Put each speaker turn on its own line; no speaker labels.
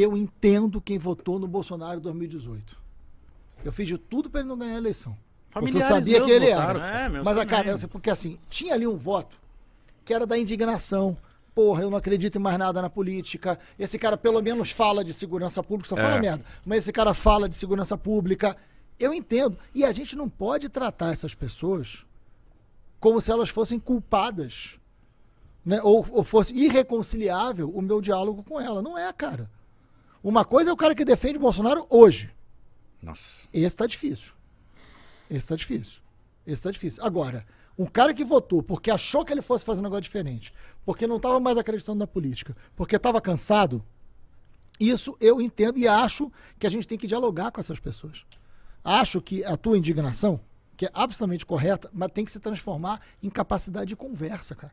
eu entendo quem votou no Bolsonaro em 2018. Eu fiz de tudo para ele não ganhar a eleição. porque eu sabia que ele votaram, era. Né? Mas a cara, porque assim, tinha ali um voto que era da indignação. Porra, eu não acredito em mais nada na política. Esse cara pelo menos fala de segurança pública, só é. fala é. merda. Mas esse cara fala de segurança pública. Eu entendo. E a gente não pode tratar essas pessoas como se elas fossem culpadas. Né? Ou, ou fosse irreconciliável o meu diálogo com ela. Não é, cara. Uma coisa é o cara que defende o Bolsonaro hoje. Nossa. Esse tá difícil. Esse tá difícil. Esse tá difícil. Agora, um cara que votou porque achou que ele fosse fazer um negócio diferente, porque não estava mais acreditando na política, porque estava cansado, isso eu entendo e acho que a gente tem que dialogar com essas pessoas. Acho que a tua indignação, que é absolutamente correta, mas tem que se transformar em capacidade de conversa, cara.